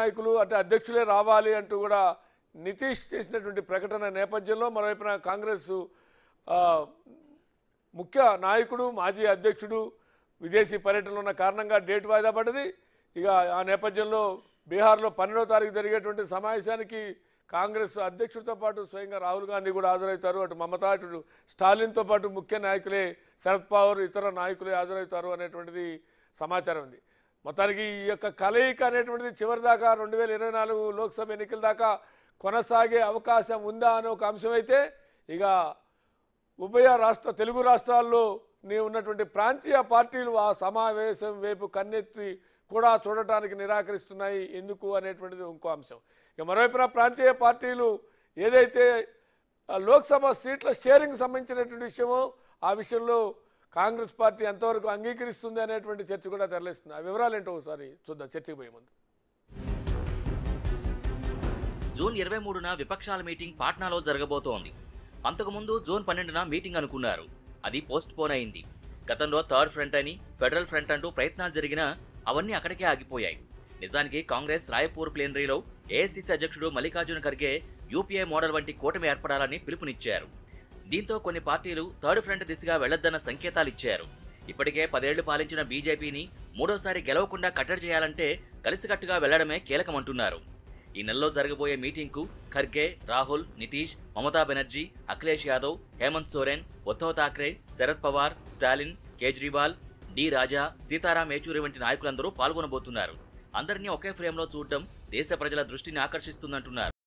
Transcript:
నాయకులు అంటే అధ్యక్షులే రావాలి అంటూ కూడా నితీష్ చేసినటువంటి ప్రకటన నేపథ్యంలో మరోవైపున కాంగ్రెస్ ముఖ్య నాయకుడు మాజీ అధ్యక్షుడు విదేశీ పర్యటనలో ఉన్న కారణంగా డేట్ వాయిదా పడ్డది ఇక ఆ నేపథ్యంలో బీహార్లో పన్నెండవ తారీఖు జరిగేటువంటి సమావేశానికి కాంగ్రెస్ అధ్యక్షుడితో పాటు స్వయంగా రాహుల్ గాంధీ కూడా హాజరవుతారు అటు మమతా అటు స్టాలిన్తో పాటు ముఖ్య నాయకులే శరద్ పవార్ ఇతర నాయకులే హాజరవుతారు అనేటువంటిది సమాచారం ఉంది మొత్తానికి ఈ యొక్క కలయిక అనేటువంటిది చివరిదాకా రెండు వేల ఇరవై నాలుగు లోక్సభ ఎన్నికల దాకా కొనసాగే అవకాశం ఉందా అనే ఒక అంశమైతే ఇక ఉభయ రాష్ట్ర తెలుగు రాష్ట్రాల్లో ఉన్నటువంటి ప్రాంతీయ పార్టీలు ఆ సమావేశం వైపు కన్నెత్తి కూడా చూడటానికి నిరాకరిస్తున్నాయి ఎందుకు అనేటువంటిది ఇంకో అంశం ఇక మరోవైపున ప్రాంతీయ పార్టీలు ఏదైతే లోక్సభ సీట్ల షేరింగ్ సంబంధించినటువంటి విషయమో ఆ విషయంలో కాంగ్రెస్ పార్టీ ఎంతవరకు అంగీకరిస్తుంది అనేటువంటి చర్చ కూడా తెరలేస్తుంది ఆ వివరాలు ఏంటో ఒకసారి చూద్దాం చర్చకు పోయే ముందు జూన్ ఇరవై మూడున విపక్షాల మీటింగ్ పాట్నాలో జరగబోతోంది అంతకుముందు జూన్ పన్నెండున మీటింగ్ అనుకున్నారు అది పోస్ట్ పోన్ అయింది గతంలో థర్డ్ ఫ్రంట్ అని ఫెడరల్ ఫ్రంట్ అంటూ ప్రయత్నాలు జరిగినా అవన్నీ అక్కడికే ఆగిపోయాయి నిజానికి కాంగ్రెస్ రాయపూర్ ప్లేనరీలో ఏఐసీసీ అధ్యక్షుడు మల్లికార్జున ఖర్గే యూపీఐ మోడల్ వంటి కూటమి ఏర్పడాలని పిలుపునిచ్చారు దీంతో కొన్ని పార్టీలు థర్డ్ ఫ్రంట్ దిశగా వెళ్లొద్దన్న సంకేతాలిచ్చారు ఇప్పటికే పదేళ్లు పాలించిన బీజేపీని మూడోసారి గెలవకుండా కట్టడి చేయాలంటే కలిసికట్టుగా వెళ్లడమే కీలకమంటున్నారు ఈ నెలలో జరగబోయే మీటింగ్కు ఖర్గే రాహుల్ నితీష్ మమతా బెనర్జీ అఖిలేష్ యాదవ్ హేమంత్ సోరెన్ ఉద్ధవ్ థాక్రే శరద్ పవార్ స్టాలిన్ కేజ్రీవాల్ డి రాజా సీతారాం యేచూరి వంటి నాయకులందరూ పాల్గొనబోతున్నారు అందరినీ ఒకే ఫ్రేమ్లో చూడటం దేశ ప్రజల దృష్టిని ఆకర్షిస్తుందంటున్నారు